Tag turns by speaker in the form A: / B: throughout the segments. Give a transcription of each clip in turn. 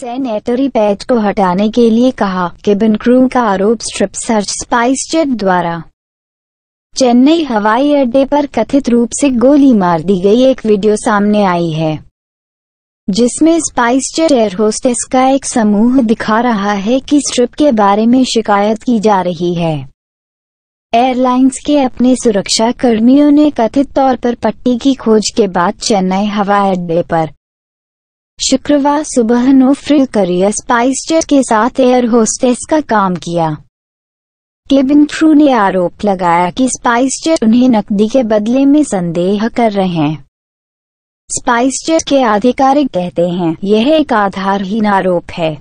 A: sanitary pad को हटाने के लिए कहा केबिन क्रू का आरोप स्ट्रिप सर्च स्पाइस जेट द्वारा चेन्नई हवाई अड्डे पर कथित रूप से गोली मार दी गई एक वीडियो सामने आई है जिसमें स्पाइस जेट एयर होस्टेस का एक समूह दिखा रहा है कि स्ट्रिप के बारे में शिकायत की जा रही है एयरलाइंस के अपने सुरक्षा कर्मियों ने कथित तौर पर पट्टी की खोज के बाद चेन्नई हवाई अड्डे पर शुक्रवार सुबह नो फ्रिल करियर स्पाइस के साथ एयर होस्टेस का काम किया केबिन क्रू ने आरोप लगाया कि स्पाइसजेट उन्हें नकदी के बदले में संदेह कर रहे हैं स्पाइसजेट के आधिकारिक कहते हैं यह एक आधारहीन आरोप है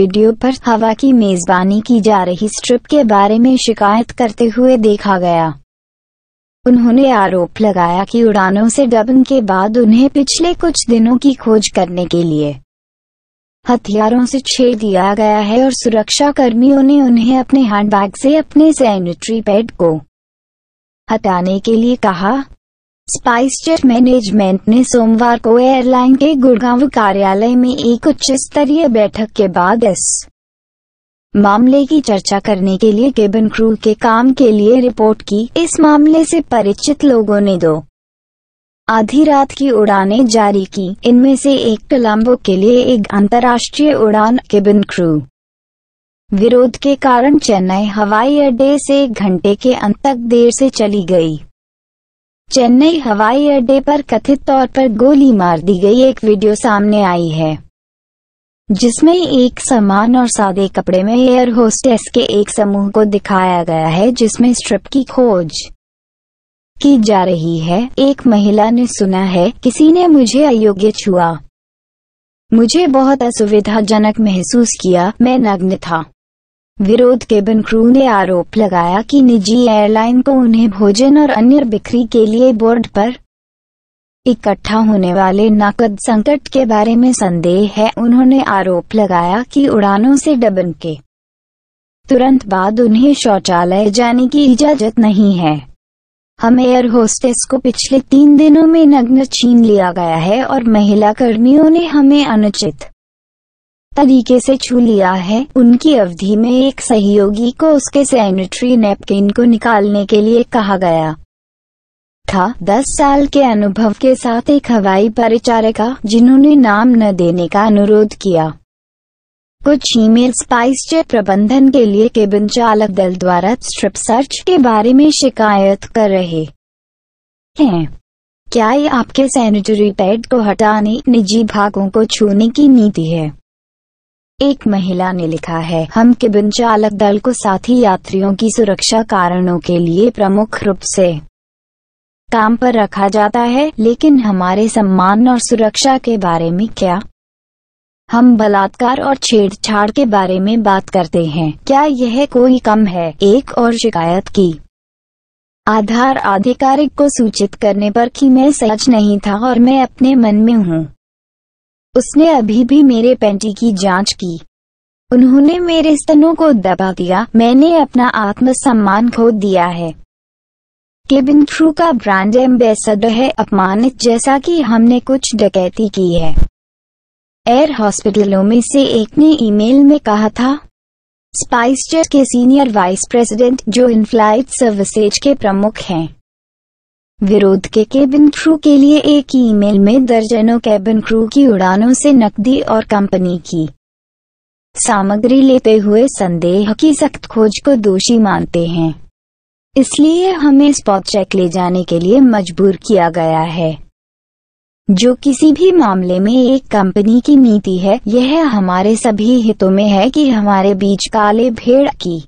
A: वीडियो पर हवा की मेजबानी की जा रही स्ट्रिप के बारे में शिकायत करते हुए देखा गया उन्होंने आरोप लगाया कि उड़ानों से डबन के बाद उन्हें पिछले कुछ दिनों की खोज करने के लिए हथियारों से छेड़ दिया गया है और सुरक्षा कर्मियों ने उन्हें अपने हैंडबैग से अपने सैनिटरी पैड को हटाने के लिए कहा स्पाइस जेट मैनेजमेंट ने सोमवार को एयरलाइन के गुड़गांव कार्यालय में एक उच्च स्तरीय बैठक के बाद एस मामले की चर्चा करने के लिए केबिन क्रू के काम के लिए रिपोर्ट की इस मामले से परिचित लोगों ने दो आधी रात की उड़ानें जारी की इनमें से एक कोलंबो के लिए एक अंतर्राष्ट्रीय उड़ान केबिन क्रू विरोध के कारण चेन्नई हवाई अड्डे से एक घंटे के अंत तक देर से चली गई चेन्नई हवाई अड्डे पर कथित तौर पर गोली मार दी गई एक वीडियो सामने आई है जिसमें एक समान और सादे कपड़े में एयर होस्टेस के एक समूह को दिखाया गया है जिसमें स्ट्रिप की खोज की जा रही है एक महिला ने सुना है किसी ने मुझे अयोग्य छुआ मुझे बहुत असुविधाजनक महसूस किया मैं नग्न था विरोध के बिन क्रू ने आरोप लगाया कि निजी एयरलाइन को उन्हें भोजन और अन्य बिक्री के लिए बोर्ड पर इकट्ठा होने वाले नकद संकट के बारे में संदेह है उन्होंने आरोप लगाया कि उड़ानों से डबन के तुरंत बाद उन्हें शौचालय जाने की इजाजत नहीं है हम एयर होस्टेस को पिछले तीन दिनों में नग्न छीन लिया गया है और महिला कर्मियों ने हमें अनुचित तरीके से छू लिया है उनकी अवधि में एक सहयोगी को उसके सैनिटरी नैपकिन को निकालने के लिए कहा गया था दस साल के अनुभव के साथ एक हवाई परिचारिका जिन्होंने नाम न देने का अनुरोध किया कुछ ईमेल स्पाइसजेट प्रबंधन के लिए केबिन चालक दल द्वारा स्ट्रिप सर्च के बारे में शिकायत कर रहे हैं क्या ये आपके सैनिटरी पैड को हटाने निजी भागों को छूने की नीति है एक महिला ने लिखा है हम केबिन चालक दल को साथी यात्रियों की सुरक्षा कारणों के लिए प्रमुख रूप से काम पर रखा जाता है लेकिन हमारे सम्मान और सुरक्षा के बारे में क्या हम बलात्कार और छेड़छाड़ के बारे में बात करते हैं क्या यह कोई कम है एक और शिकायत की आधार आधिकारिक को सूचित करने पर कि मैं सच नहीं था और मैं अपने मन में हूँ उसने अभी भी मेरे पेंटी की जांच की उन्होंने मेरे स्तनों को दबा दिया मैंने अपना आत्मसम्मान खो दिया है केबिन क्रू का ब्रांड एम्बेसडर है अपमानित जैसा कि हमने कुछ डकैती की है एयर हॉस्पिटलों में से एक ने ईमेल में कहा था स्पाइस जेट के सीनियर वाइस प्रेसिडेंट जो इन फ्लाइट सर्विसेज के प्रमुख हैं विरोध के केबिन क्रू के लिए एक ईमेल में दर्जनों केबिन क्रू की उड़ानों से नकदी और कंपनी की सामग्री लेते हुए संदेह की सख्त खोज को दोषी मानते हैं इसलिए हमें स्पॉट चेक ले जाने के लिए मजबूर किया गया है जो किसी भी मामले में एक कंपनी की नीति है यह हमारे सभी हितों में है कि हमारे बीच काले भेड़ की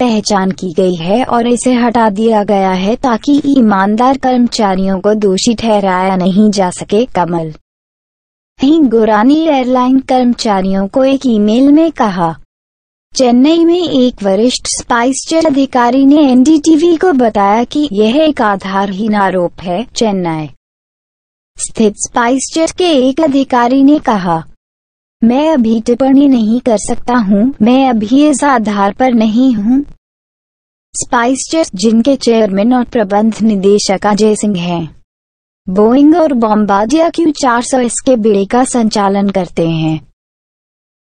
A: पहचान की गई है और इसे हटा दिया गया है ताकि ईमानदार कर्मचारियों को दोषी ठहराया नहीं जा सके कमल गुरानी एयरलाइन कर्मचारियों को एक ईमेल में कहा चेन्नई में एक वरिष्ठ स्पाइस जेट अधिकारी ने एनडीटीवी को बताया कि यह एक आधारहीन आरोप है चेन्नई स्थित स्पाइस जेट के एक अधिकारी ने कहा मैं अभी टिप्पणी नहीं कर सकता हूँ मैं अभी इस आधार पर नहीं हूँ जेट जिनके चेयरमैन और प्रबंध निदेशक अजय सिंह हैं बोइंग और बॉम्बाडिया क्यू सौ इसके बिड़े का संचालन करते हैं